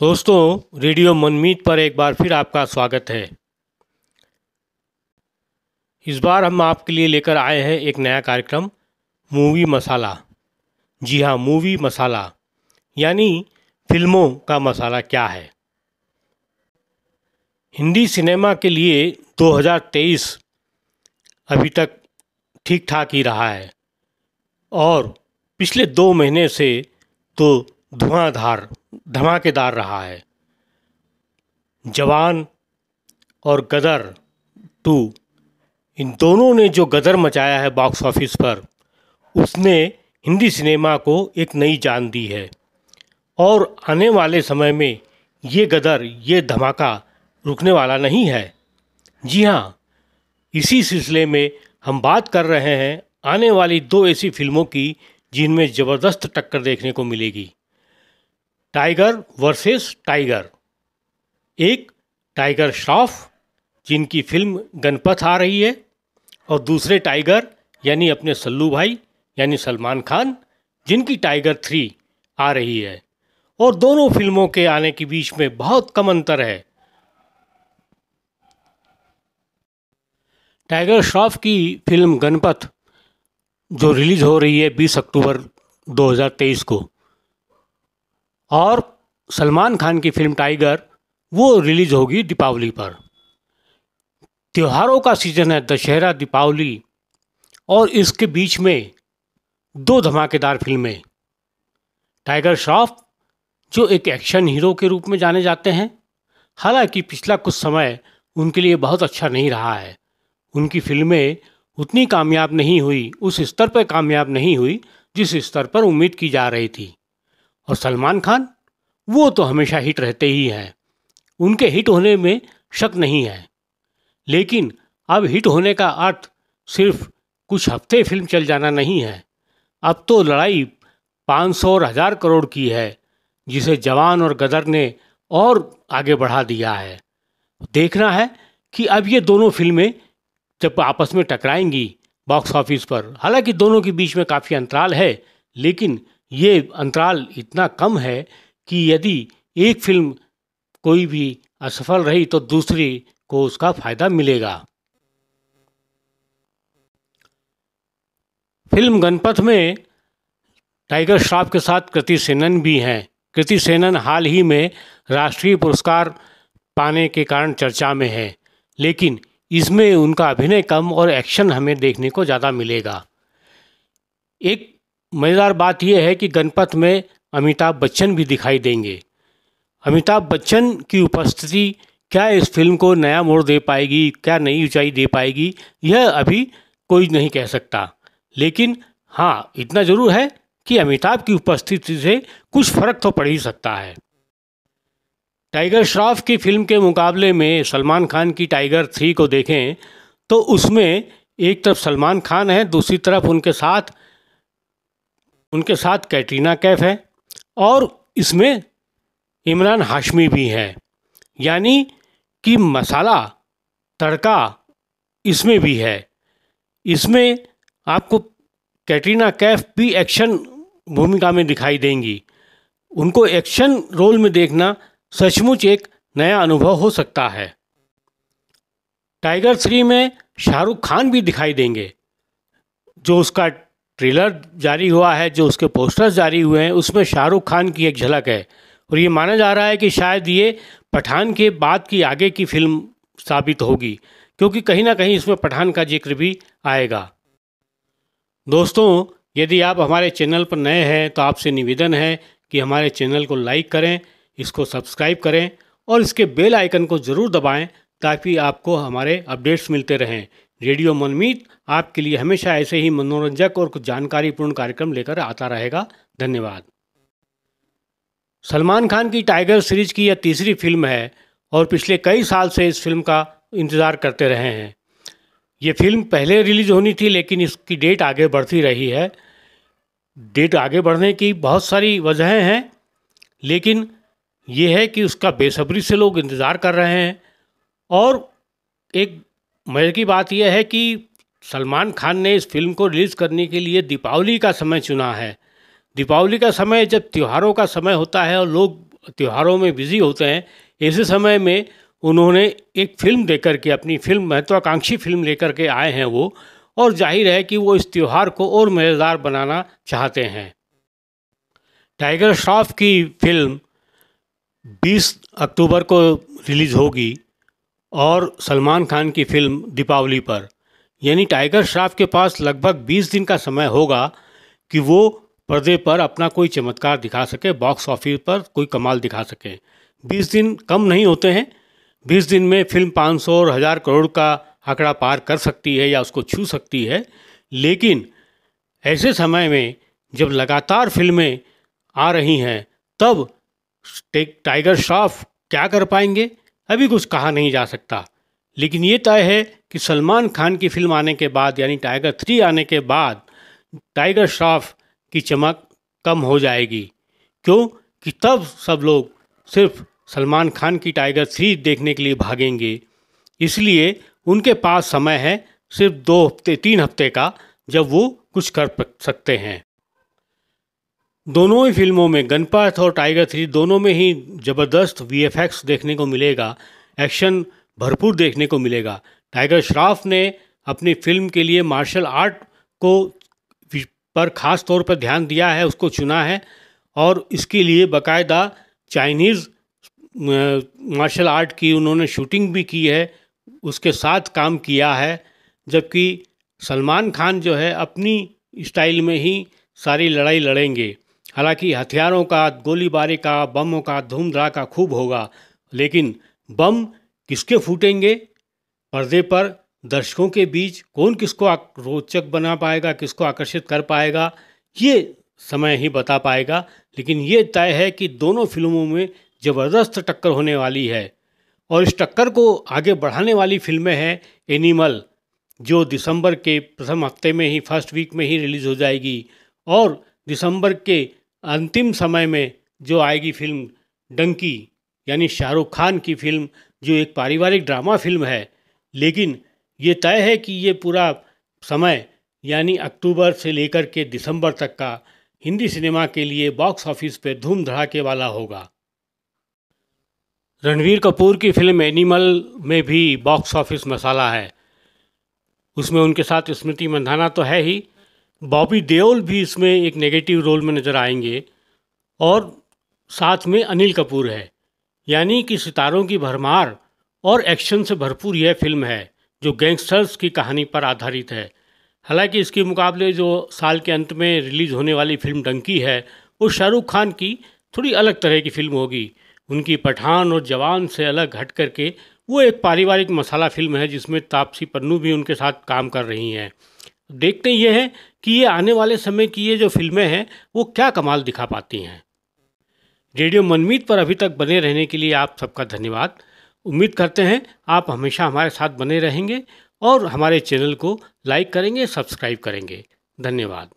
दोस्तों रेडियो मनमीत पर एक बार फिर आपका स्वागत है इस बार हम आपके लिए लेकर आए हैं एक नया कार्यक्रम मूवी मसाला जी हाँ मूवी मसाला यानी फिल्मों का मसाला क्या है हिंदी सिनेमा के लिए 2023 अभी तक ठीक ठाक ही रहा है और पिछले दो महीने से तो धुआंधार धमाकेदार रहा है जवान और गदर टू इन दोनों ने जो गदर मचाया है बॉक्स ऑफिस पर उसने हिंदी सिनेमा को एक नई जान दी है और आने वाले समय में ये गदर ये धमाका रुकने वाला नहीं है जी हाँ इसी सिलसिले में हम बात कर रहे हैं आने वाली दो ऐसी फिल्मों की जिनमें ज़बरदस्त टक्कर देखने को मिलेगी टाइगर वर्सेस टाइगर एक टाइगर श्रॉफ जिनकी फिल्म गणपत आ रही है और दूसरे टाइगर यानी अपने सल्लू भाई यानी सलमान खान जिनकी टाइगर थ्री आ रही है और दोनों फिल्मों के आने के बीच में बहुत कम अंतर है टाइगर श्रॉफ की फिल्म गणपत जो रिलीज़ हो रही है 20 अक्टूबर 2023 को और सलमान खान की फिल्म टाइगर वो रिलीज़ होगी दीपावली पर त्योहारों का सीज़न है दशहरा दीपावली और इसके बीच में दो धमाकेदार फिल्में टाइगर श्रॉफ जो एक एक्शन हीरो के रूप में जाने जाते हैं हालांकि पिछला कुछ समय उनके लिए बहुत अच्छा नहीं रहा है उनकी फिल्में उतनी कामयाब नहीं हुई उस स्तर पर कामयाब नहीं हुई जिस स्तर पर उम्मीद की जा रही थी और सलमान खान वो तो हमेशा हिट रहते ही हैं उनके हिट होने में शक नहीं है लेकिन अब हिट होने का अर्थ सिर्फ कुछ हफ्ते फिल्म चल जाना नहीं है अब तो लड़ाई 500 और हज़ार करोड़ की है जिसे जवान और गदर ने और आगे बढ़ा दिया है देखना है कि अब ये दोनों फिल्में जब आपस में टकराएंगी बॉक्स ऑफिस पर हालांकि दोनों के बीच में काफ़ी अंतराल है लेकिन ये अंतराल इतना कम है कि यदि एक फिल्म कोई भी असफल रही तो दूसरी को उसका फायदा मिलेगा फिल्म गणपथ में टाइगर श्राफ के साथ कृति सेनन भी हैं कृति सेनन हाल ही में राष्ट्रीय पुरस्कार पाने के कारण चर्चा में है लेकिन इसमें उनका अभिनय कम और एक्शन हमें देखने को ज़्यादा मिलेगा एक मज़ेदार बात यह है कि गणपत में अमिताभ बच्चन भी दिखाई देंगे अमिताभ बच्चन की उपस्थिति क्या इस फिल्म को नया मोड़ दे पाएगी क्या नई ऊंचाई दे पाएगी यह अभी कोई नहीं कह सकता लेकिन हाँ इतना ज़रूर है कि अमिताभ की उपस्थिति से कुछ फ़र्क तो पड़ ही सकता है टाइगर श्रॉफ की फिल्म के मुकाबले में सलमान खान की टाइगर थ्री को देखें तो उसमें एक तरफ सलमान खान है दूसरी तरफ उनके साथ उनके साथ कैटरीना कैफ है और इसमें इमरान हाशमी भी हैं यानी कि मसाला तड़का इसमें भी है इसमें आपको कैटरीना कैफ भी एक्शन भूमिका में दिखाई देंगी उनको एक्शन रोल में देखना सचमुच एक नया अनुभव हो सकता है टाइगर थ्री में शाहरुख खान भी दिखाई देंगे जो उसका ट्रेलर जारी हुआ है जो उसके पोस्टर्स जारी हुए हैं उसमें शाहरुख खान की एक झलक है और ये माना जा रहा है कि शायद ये पठान के बाद की आगे की फिल्म साबित होगी क्योंकि कहीं ना कहीं इसमें पठान का जिक्र भी आएगा दोस्तों यदि आप हमारे चैनल पर नए हैं तो आपसे निवेदन है कि हमारे चैनल को लाइक करें इसको सब्सक्राइब करें और इसके बेल आइकन को ज़रूर दबाएं ताकि आपको हमारे अपडेट्स मिलते रहें रेडियो मनमीत आपके लिए हमेशा ऐसे ही मनोरंजक और कुछ जानकारीपूर्ण कार्यक्रम लेकर आता रहेगा धन्यवाद सलमान खान की टाइगर सीरीज की यह तीसरी फिल्म है और पिछले कई साल से इस फिल्म का इंतज़ार करते रहे हैं ये फिल्म पहले रिलीज़ होनी थी लेकिन इसकी डेट आगे बढ़ती रही है डेट आगे बढ़ने की बहुत सारी वजहें हैं लेकिन ये है कि उसका बेसब्री से लोग इंतज़ार कर रहे हैं और एक मज़े की बात यह है कि सलमान खान ने इस फिल्म को रिलीज़ करने के लिए दीपावली का समय चुना है दीपावली का समय जब त्योहारों का समय होता है और लोग त्योहारों में बिज़ी होते हैं ऐसे समय में उन्होंने एक फ़िल्म देकर के अपनी फिल्म महत्वाकांक्षी फिल्म लेकर के आए हैं वो और जाहिर है कि वो इस त्यौहार को और मज़ेदार बनाना चाहते हैं टाइगर श्रॉफ की फिल्म 20 अक्टूबर को रिलीज़ होगी और सलमान खान की फिल्म दीपावली पर यानी टाइगर श्राफ के पास लगभग 20 दिन का समय होगा कि वो पर्दे पर अपना कोई चमत्कार दिखा सके बॉक्स ऑफिस पर कोई कमाल दिखा सके 20 दिन कम नहीं होते हैं 20 दिन में फिल्म 500 और हज़ार करोड़ का आंकड़ा पार कर सकती है या उसको छू सकती है लेकिन ऐसे समय में जब लगातार फिल्में आ रही हैं तब टाइगर श्रॉफ क्या कर पाएंगे अभी कुछ कहा नहीं जा सकता लेकिन ये तय है कि सलमान खान की फिल्म आने के बाद यानी टाइगर थ्री आने के बाद टाइगर श्रॉफ की चमक कम हो जाएगी क्यों कि तब सब लोग सिर्फ सलमान खान की टाइगर थ्री देखने के लिए भागेंगे इसलिए उनके पास समय है सिर्फ दो हफ्ते तीन हफ्ते का जब वो कुछ कर सकते हैं दोनों ही फिल्मों में गनपाथ और टाइगर थ्री दोनों में ही ज़बरदस्त वीएफएक्स देखने को मिलेगा एक्शन भरपूर देखने को मिलेगा टाइगर श्रॉफ ने अपनी फिल्म के लिए मार्शल आर्ट को पर ख़ास तौर पर ध्यान दिया है उसको चुना है और इसके लिए बकायदा चाइनीज़ मार्शल आर्ट की उन्होंने शूटिंग भी की है उसके साथ काम किया है जबकि सलमान खान जो है अपनी स्टाइल में ही सारी लड़ाई लड़ेंगे हालांकि हथियारों का गोलीबारी का बमों का धूमधड़ाका खूब होगा लेकिन बम किसके फूटेंगे पर्दे पर दर्शकों के बीच कौन किसको रोचक बना पाएगा किसको आकर्षित कर पाएगा ये समय ही बता पाएगा लेकिन ये तय है कि दोनों फिल्मों में ज़बरदस्त टक्कर होने वाली है और इस टक्कर को आगे बढ़ाने वाली फिल्में हैं एनिमल जो दिसंबर के प्रथम हफ्ते में ही फर्स्ट वीक में ही रिलीज़ हो जाएगी और दिसंबर के अंतिम समय में जो आएगी फिल्म डंकी यानी शाहरुख खान की फिल्म जो एक पारिवारिक ड्रामा फिल्म है लेकिन ये तय है कि ये पूरा समय यानी अक्टूबर से लेकर के दिसंबर तक का हिंदी सिनेमा के लिए बॉक्स ऑफिस पर धूम धड़ाके वाला होगा रणवीर कपूर की फिल्म एनिमल में भी बॉक्स ऑफिस मसाला है उसमें उनके साथ स्मृति मंधाना तो है ही बॉबी देओल भी इसमें एक नेगेटिव रोल में नज़र आएंगे और साथ में अनिल कपूर है यानी कि सितारों की भरमार और एक्शन से भरपूर यह फिल्म है जो गैंगस्टर्स की कहानी पर आधारित है हालांकि इसके मुकाबले जो साल के अंत में रिलीज़ होने वाली फिल्म डंकी है वो शाहरुख खान की थोड़ी अलग तरह की फिल्म होगी उनकी पठान और जवान से अलग हट करके वो एक पारिवारिक मसाला फिल्म है जिसमें तापसी पन्नू भी उनके साथ काम कर रही हैं देखते ये हैं कि ये आने वाले समय की ये जो फिल्में हैं वो क्या कमाल दिखा पाती हैं रेडियो मनमीत पर अभी तक बने रहने के लिए आप सबका धन्यवाद उम्मीद करते हैं आप हमेशा हमारे साथ बने रहेंगे और हमारे चैनल को लाइक करेंगे सब्सक्राइब करेंगे धन्यवाद